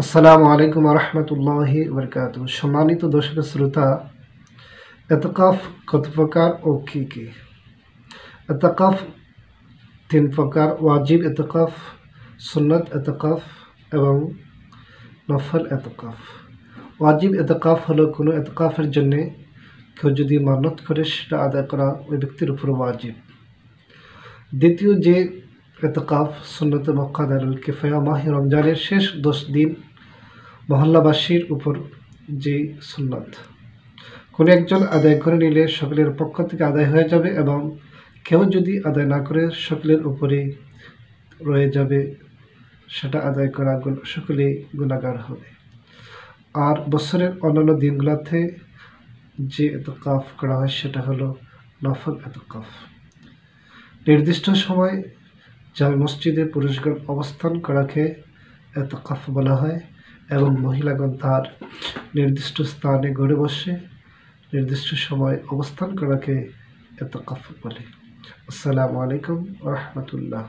আসসালামু আলাইকুম রহমতুল্লাহ বরকাত সম্মানিত দর্শক শ্রোতা এতকাফ কত প্রকার ও কি কী এতকাফ তিন প্রকার ওয়াজিব এতকাফ সুন্নত এতকাফ এবং নফল এতকাফ ওয়াজিব এতকাফ হলো কোনো এতকাফের জন্যে কেউ যদি মানত করে সেটা আদায় করা ওই ব্যক্তির উপর ওয়াজিব দ্বিতীয় যে এতকাফ সুন্নত মক্কাদারুল কিফায়া মাহি রমজানের শেষ দশ দিন মহল্লাবাসীর উপর যে সুন্নত কোনো একজন আদায় করে নিলে সকলের পক্ষ থেকে আদায় হয়ে যাবে এবং কেউ যদি আদায় না করে সকলের উপরে রয়ে যাবে সেটা আদায় করা সকলে গুণাগার হবে আর বছরের অন্যান্য দিনগুলোতে যে এতকাফ করা হয় সেটা হলো নফল এতকাফ নির্দিষ্ট সময় জামে মসজিদে পুরুষগণ অবস্থান করাকে এতকাফ বলা হয় এবং মহিলাগণ তার নির্দিষ্ট স্থানে গড়ে বসে নির্দিষ্ট সময় অবস্থান করাকে এতকাফ বলে আসসালামু আলাইকুম রহমতুল্লাহ